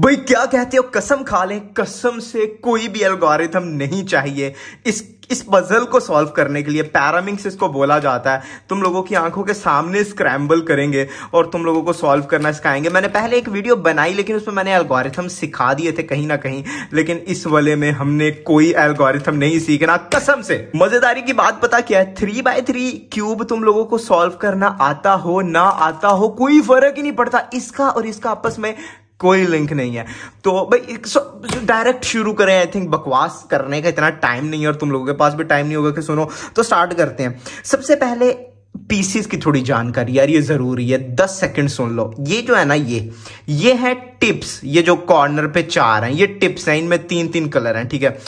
भाई क्या कहते हो कसम खा लें कसम से कोई भी एल्गोरिथम नहीं चाहिए इस इस पजल को सॉल्व करने के लिए पैरामिंग्स इसको बोला जाता है तुम लोगों की आंखों के सामने स्क्रैम्बल करेंगे और तुम लोगों को सॉल्व करना सिखाएंगे मैंने पहले एक वीडियो बनाई लेकिन उसमें मैंने एल्गोरिथम सिखा दिए थे कहीं ना कहीं लेकिन इस वाले में हमने कोई एल्गोरिथम नहीं सीखना कसम से मजेदारी की बात पता क्या है थ्री बाय थ्री क्यूब तुम लोगों को सॉल्व करना आता हो ना आता हो कोई फर्क ही नहीं पड़ता इसका और इसका आपस में कोई लिंक नहीं है तो भाई डायरेक्ट शुरू करें आई थिंक बकवास करने का इतना टाइम नहीं है और तुम लोगों के पास भी टाइम नहीं होगा कि सुनो तो स्टार्ट करते हैं सबसे पहले पीसीस की थोड़ी जानकारी यार ये जरूरी है दस सेकंड सुन लो ये जो है ना ये ये है टिप्स ये जो कॉर्नर पे चार हैं ये टिप्स हैं इनमें तीन तीन कलर हैं ठीक है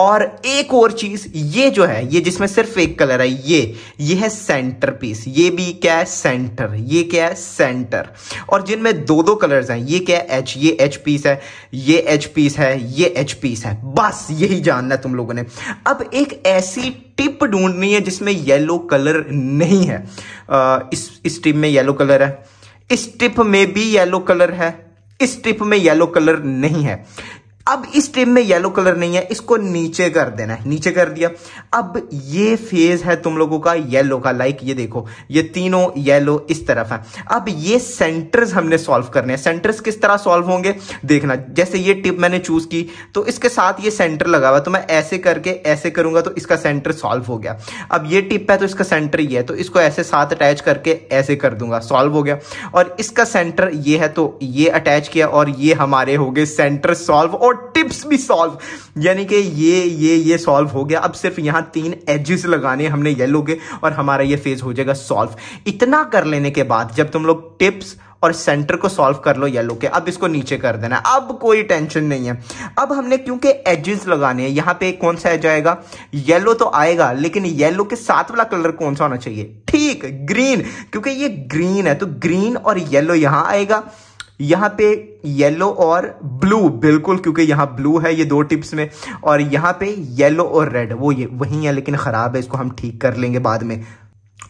और एक और चीज ये जो है ये जिसमें सिर्फ एक कलर है ये ये है सेंटर पीस ये भी क्या है सेंटर ये क्या है सेंटर और जिनमें दो दो कलर्स हैं ये क्या है एच ये एच पीस है ये एच पीस है ये एच पीस है बस यही जानना है तुम लोगों ने अब एक ऐसी टिप ढूंढनी है जिसमें येलो कलर नहीं है आ, इस इस टिप में येलो कलर है इस टिप में भी येलो कलर है इस ट्रिप में येलो कलर नहीं है अब इस टीम में येलो कलर नहीं है इसको नीचे कर देना है नीचे कर दिया अब ये फेज है तुम लोगों का येलो का लाइक ये देखो ये तीनों येलो इस तरफ है अब ये सेंटर्स हमने सॉल्व करने हैं सेंटर्स किस तरह सॉल्व होंगे देखना जैसे ये टिप मैंने चूज की तो इसके साथ ये सेंटर लगा हुआ तो मैं ऐसे करके ऐसे करूंगा तो इसका सेंटर सॉल्व हो गया अब ये टिप है तो इसका सेंटर ये है तो इसको ऐसे साथ अटैच करके ऐसे कर दूंगा सॉल्व हो गया और इसका सेंटर ये है तो ये अटैच किया और ये हमारे हो गए सेंटर सॉल्व और टिप्स भी सॉल्व यानी कि ये ये ये सॉल्व हो गया अब सिर्फ यहाँ तीन एजेस लगाने हमने येलो के और हमारा ये फेज हो जाएगा सॉल्व इतना कर लेने के बाद जब तुम लोग टिप्स और सेंटर को सॉल्व कर लो येलो के अब इसको नीचे कर देना अब कोई टेंशन नहीं है अब हमने क्योंकि एजेस लगाने हैं यहां पे कौन सा एज आएगा येलो तो आएगा लेकिन येलो के साथ वाला कलर कौन सा होना चाहिए ठीक ग्रीन क्योंकि ये ग्रीन है तो ग्रीन और येलो यहां आएगा यहां पे येलो और ब्लू बिल्कुल क्योंकि यहां ब्लू है ये दो टिप्स में और यहां पे येलो और रेड वो ये वही है लेकिन खराब है इसको हम ठीक कर लेंगे बाद में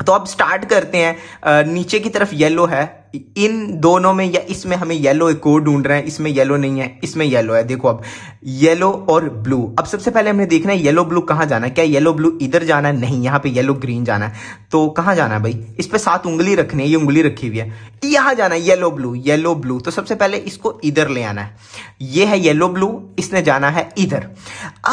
तो अब स्टार्ट करते हैं नीचे की तरफ येलो है इन दोनों में या इसमें हमें येलो एक और ढूंढ रहे हैं इसमें येलो नहीं है इसमें येलो है देखो अब येलो और ब्लू अब सबसे पहले हमने देखना है येलो ब्लू कहां जाना है क्या येलो ब्लू इधर जाना है नहीं यहां पे येलो ग्रीन जाना है तो कहां जाना है भाई इस पर सात उंगली रखनी है ये उंगली रखी हुई है यहां जाना है येलो ब्लू येलो ब्लू तो सबसे पहले इसको इधर ले आना है ये है येलो ब्लू इसने जाना है इधर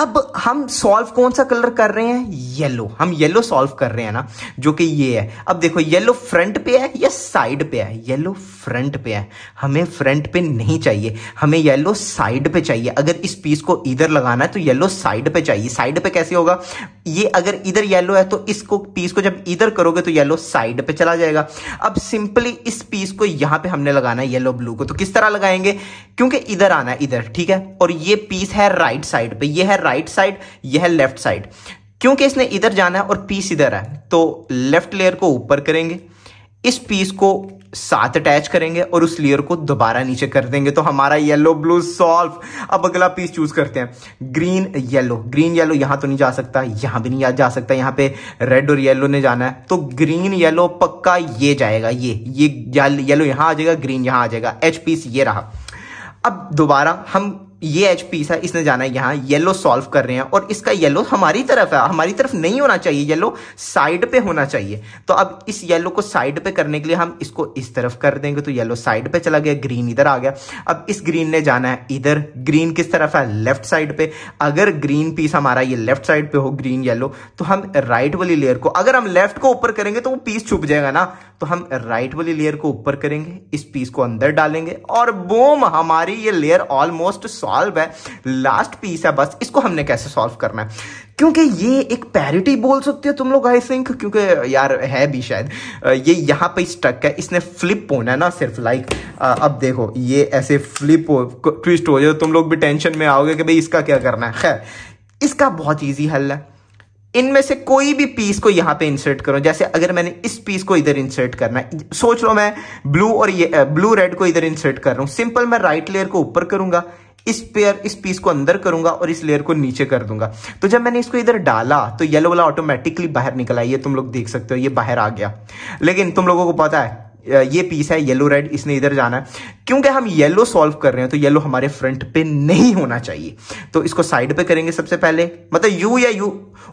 अब हम सॉल्व कौन सा कलर कर रहे हैं येलो हम येलो सॉल्व कर रहे हैं ना जो कि ये है अब देखो येलो फ्रंट पे है या साइड पे है येलो फ्रंट पे है हमें फ्रंट पे नहीं चाहिए हमें येलो साइड पे चाहिए अगर इस पीस को इधर लगाना है तो येलो साइड पे चाहिए साइड पे कैसे होगा ये अगर इधर येलो है तो इसको पीस को जब इधर करोगे तो येलो साइड पे चला जाएगा अब सिंपली इस पीस को यहां पे हमने लगाना है येलो ब्लू को तो किस तरह लगाएंगे क्योंकि इधर आना है इधर ठीक है और ये पीस है राइट साइड पे ये है राइट साइड यह है लेफ्ट साइड क्योंकि इसने इधर जाना है और पीस इधर है तो लेफ्ट लेयर को ऊपर करेंगे इस पीस को साथ अटैच करेंगे और उस लेयर को दोबारा नीचे कर देंगे तो हमारा येलो ब्लू सॉल्व अब अगला पीस चूज करते हैं ग्रीन येलो ग्रीन येलो यहां तो नहीं जा सकता यहां भी नहीं जा सकता यहां पे रेड और येलो ने जाना है तो ग्रीन येलो पक्का ये जाएगा ये ये येलो यहां आ जाएगा ग्रीन यहां आ जाएगा एच पीस ये रहा अब दोबारा हम ये एच पीस है इसने जाना है यहाँ येलो सॉल्व कर रहे हैं और इसका येलो हमारी तरफ है हमारी तरफ नहीं होना चाहिए येलो साइड पे होना चाहिए तो अब इस येलो को साइड पे करने के लिए हम इसको इस तरफ कर देंगे तो येलो साइड पे चला गया ग्रीन इधर आ गया अब इस ग्रीन ने जाना है इधर ग्रीन किस तरफ है लेफ्ट साइड पे अगर ग्रीन पीस हमारा ये लेफ्ट साइड पे हो ग्रीन येलो तो हम राइट वाली लेयर को अगर हम लेफ्ट को ऊपर करेंगे तो वो पीस छुप जाएगा ना तो हम राइट वाली लेयर को ऊपर करेंगे इस पीस को अंदर डालेंगे और बोम हमारी ये लेयर ऑलमोस्ट सॉल्व है लास्ट पीस है बस इसको हमने कैसे सॉल्व करना है क्योंकि ये एक पैरिटी बोल सकते हो तुम लोग आई थिंक क्योंकि यार है भी शायद ये यहाँ पे स्टक है इसने फ्लिप होना है ना सिर्फ लाइक अब देखो ये ऐसे फ्लिप हो ट्विस्ट हो जाए तुम लोग भी टेंशन में आओगे कि भाई इसका क्या करना है खैर इसका बहुत ईजी हल है इनमें से कोई भी पीस को यहां पे इंसर्ट करो जैसे अगर मैंने इस पीस को इधर इंसर्ट करना है सोच लो मैं ब्लू और ये ब्लू रेड को इधर इंसर्ट कर रहा हूं सिंपल मैं राइट लेयर को ऊपर करूंगा इस पेयर इस पीस को अंदर करूंगा और इस लेयर को नीचे कर दूंगा तो जब मैंने इसको इधर डाला तो येलो वाला ऑटोमेटिकली बाहर निकला ये तुम लोग देख सकते हो ये बाहर आ गया लेकिन तुम लोगों को पता है ये पीस है येलो रेड इसने इधर जाना है क्योंकि हम येलो सॉल्व कर रहे हैं तो येलो हमारे फ्रंट पे नहीं होना चाहिए तो इसको साइड पे करेंगे सबसे पहले मतलब यू या यू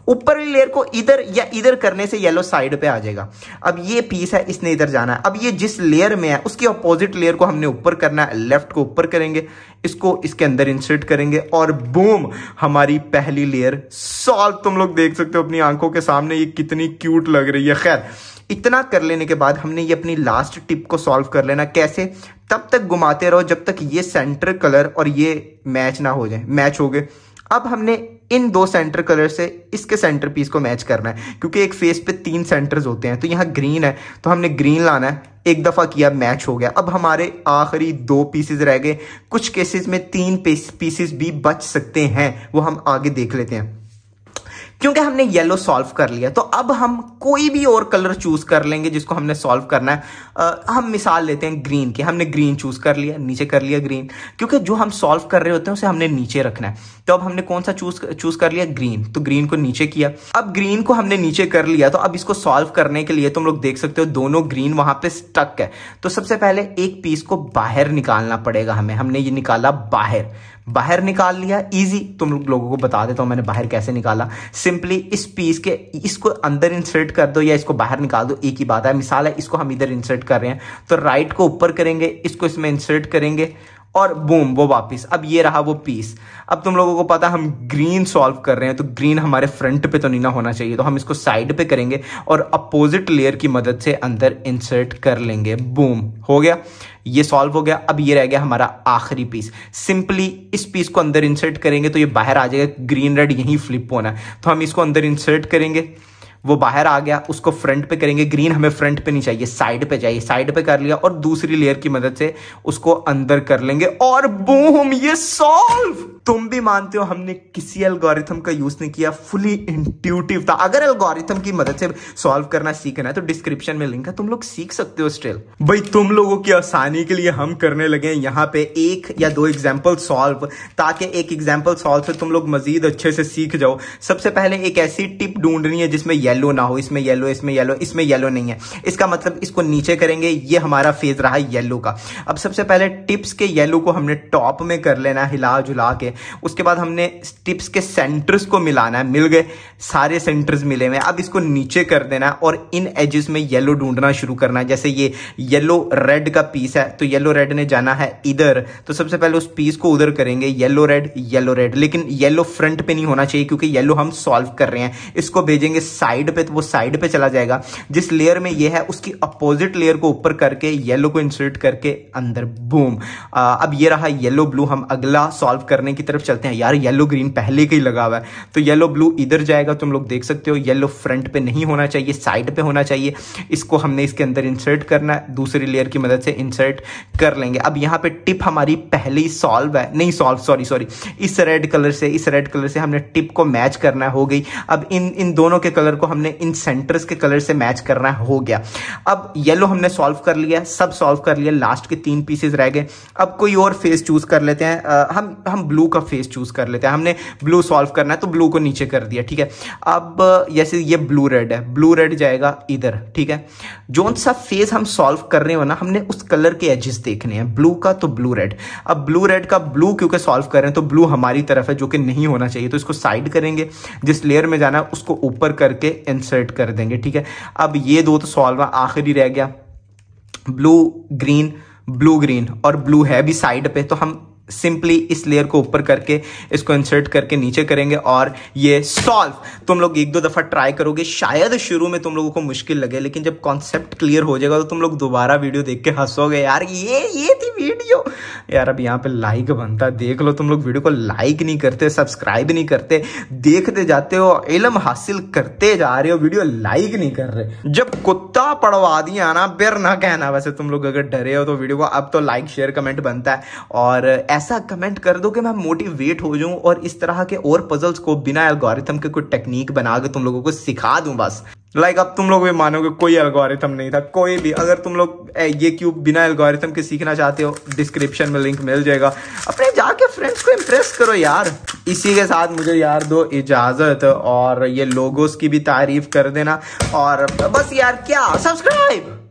ऊपर वाली लेयर को इधर या इधर करने से येलो साइड पे आ जाएगा अब ये पीस है इसने इधर जाना है अब ये जिस लेयर में है उसकी अपोजिट लेयर को हमने ऊपर करना है लेफ्ट को ऊपर करेंगे इसको इसके अंदर इंसर्ट करेंगे और बूम हमारी पहली लेयर सॉल्व तुम लोग देख सकते हो अपनी आंखों के सामने ये कितनी क्यूट लग रही है खैर इतना कर लेने के बाद हमने ये अपनी लास्ट टिप को सॉल्व कर लेना कैसे तब तक घुमाते रहो जब तक ये सेंटर कलर और ये मैच ना हो जाए मैच हो गए अब हमने इन दो सेंटर कलर से इसके सेंटर पीस को मैच करना है क्योंकि एक फेस पे तीन सेंटर्स होते हैं तो यहाँ ग्रीन है तो हमने ग्रीन लाना है एक दफ़ा किया मैच हो गया अब हमारे आखिरी दो पीसेस रह गए कुछ केसेस में तीन पीसेस भी बच सकते हैं वो हम आगे देख लेते हैं क्योंकि हमने येलो सॉल्व कर लिया तो अब हम कोई भी और कलर चूज कर लेंगे जिसको हमने सॉल्व करना है आ, हम मिसाल लेते हैं ग्रीन की हमने ग्रीन चूज कर लिया नीचे कर लिया ग्रीन क्योंकि जो हम सॉल्व कर रहे होते हैं उसे हमने नीचे रखना है तो अब हमने कौन सा चूज चूज कर लिया ग्रीन तो ग्रीन को नीचे किया अब ग्रीन को हमने नीचे कर लिया तो अब इसको सॉल्व करने के लिए तुम लोग देख सकते हो दोनों ग्रीन वहां पर स्टक है तो सबसे पहले एक पीस को बाहर निकालना पड़ेगा हमें हमने ये निकाला बाहर बाहर निकाल लिया इजी तुम लोगों को बता देता हूं मैंने बाहर कैसे निकाला सिंपली इस पीस के इसको अंदर इंसर्ट कर दो या इसको बाहर निकाल दो एक ही बात है मिसाल है इसको हम इधर इंसर्ट कर रहे हैं तो राइट को ऊपर करेंगे इसको इसमें इंसर्ट करेंगे और बूम वो वापस अब ये रहा वो पीस अब तुम लोगों को पता हम ग्रीन सॉल्व कर रहे हैं तो ग्रीन हमारे फ्रंट पे तो नहीं ना होना चाहिए तो हम इसको साइड पे करेंगे और अपोजिट लेयर की मदद से अंदर इंसर्ट कर लेंगे बूम हो गया ये सॉल्व हो गया अब ये रह गया हमारा आखिरी पीस सिंपली इस पीस को अंदर इंसर्ट करेंगे तो ये बाहर आ जाएगा ग्रीन रेड यहीं फ्लिप होना है तो हम इसको अंदर इंसर्ट करेंगे वो बाहर आ गया उसको फ्रंट पे करेंगे ग्रीन हमें फ्रंट पे नहीं चाहिए साइड पे चाहिए साइड पे कर लिया और दूसरी लेयर की मदद से उसको अंदर कर लेंगे और बूम ये सॉल्व तुम भी मानते हो हमने किसी एल्गोरिथम का यूज नहीं किया फुली इंट्यूटिव था अगर एल्गोरिथम की मदद से सॉल्व करना सीखना है तो डिस्क्रिप्शन में लिंक है तुम लोग सीख सकते हो स्टिल भाई तुम लोगों की आसानी के लिए हम करने लगे हैं यहाँ पे एक या दो एग्जाम्पल सॉल्व ताकि एक एग्जाम्पल सॉल्व से तुम लोग मजीद अच्छे से सीख जाओ सबसे पहले एक ऐसी टिप ढूंढनी है जिसमें येलो ना हो इसमें येलो इसमें येलो इसमें येलो नहीं है इसका मतलब इसको नीचे करेंगे ये हमारा फेज रहा येलो का अब सबसे पहले टिप्स के येलो को हमने टॉप में कर लेना है हिला जुला के उसके बाद हमने टिप्स के सेंटर्स को मिलाना है मिल गए सारे सेंटर्स मिले हुए अब इसको नीचे कर देना और इन एजेस में येलो ढूंढना शुरू करना है जैसे ये येलो रेड का पीस है तो येलो रेड ने जाना है इधर तो सबसे पहले उस पीस को उधर करेंगे येलो रेड येलो रेड लेकिन येलो फ्रंट पे नहीं होना चाहिए क्योंकि येलो हम सॉल्व कर रहे हैं इसको भेजेंगे साइड साइड पे तो वो साइड पे चला जाएगा जिस लेयर में ये है उसकी अपोजिट लेयर को ऊपर करके येलो को इंसर्ट करके अंदर बूम अब ये रहा येलो ब्लू हम अगला सॉल्व करने की तरफ चलते हैं यार येलो ग्रीन पहले का ही लगा हुआ है तो येलो ब्लू इधर जाएगा तुम लोग देख सकते हो येलो फ्रंट पे नहीं होना चाहिए साइड पे होना चाहिए इसको हमने इसके अंदर इंसर्ट करना है दूसरी लेयर की मदद से इंसर्ट कर लेंगे अब यहाँ पे टिप हमारी पहली सॉल्व है नहीं सॉल्व सॉरी सॉरी इस रेड कलर से इस रेड कलर से हमने टिप को मैच करना हो गई अब इन इन दोनों के कलर को को हमने इन सेंटर्स के कलर से मैच करना हो गया अब येलो हमने सॉल्व कर लिया सब सॉल्व कर लिया लास्ट के तीन पीसेज रह गए अब कोई और फेस चूज कर लेते हैं आ, हम हम ब्लू का फेस चूज कर लेते हैं हमने ब्लू सॉल्व करना है तो ब्लू को नीचे कर दिया ठीक है अब जैसे ये ब्लू रेड है ब्लू रेड जाएगा इधर ठीक है जो सा फेस हम सॉल्व कर रहे हो ना हमने उस कलर के एजेस देखने हैं ब्लू का तो ब्लू रेड अब ब्लू रेड का ब्लू क्योंकि सॉल्व कर रहे हैं तो ब्लू हमारी तरफ है जो कि नहीं होना चाहिए तो इसको साइड करेंगे जिस लेयर में जाना उसको ऊपर करके इंसर्ट कर देंगे ठीक है अब ये दो तो सॉल्व आखिरी रह गया ब्लू ग्रीन ब्लू ग्रीन और ब्लू है भी साइड पे तो हम सिंपली इस लेयर को ऊपर करके इसको इंसर्ट करके नीचे करेंगे और ये सॉल्व तुम लोग एक दो दफ़ा ट्राई करोगे शायद शुरू में तुम लोगों को मुश्किल लगे लेकिन जब कॉन्सेप्ट क्लियर हो जाएगा तो तुम लोग दोबारा वीडियो देख के हंसोगे यार ये ये थी वीडियो यार अब यहाँ पे लाइक बनता देख लो तुम लोग वीडियो को लाइक नहीं करते सब्सक्राइब नहीं करते देखते जाते हो इलम हासिल करते जा रहे हो वीडियो लाइक नहीं कर रहे जब कुत्ता पड़वा दिया ना बिर ना कहना वैसे तुम लोग अगर डरे हो तो वीडियो को अब तो लाइक शेयर कमेंट बनता है और ऐसा कमेंट कर दो कि मैं मोटिवेट हो जाऊं और इस तरह के और पजल्स को बिना एल्गोरिथम के कोई टेक्निक बना के तुम लोगों को सिखा दूं बस लाइक like, अब तुम लोग भी मानोगे कोई एल्गोरिथम नहीं था कोई भी अगर तुम लोग ये क्यूब बिना एल्गोरिथम के सीखना चाहते हो डिस्क्रिप्शन में लिंक मिल जाएगा अपने जाके फ्रेंड्स को इम्प्रेस करो यार इसी के साथ मुझे यार दो इजाज़त और ये लोगोस की भी तारीफ कर देना और बस यार क्या सब्सक्राइब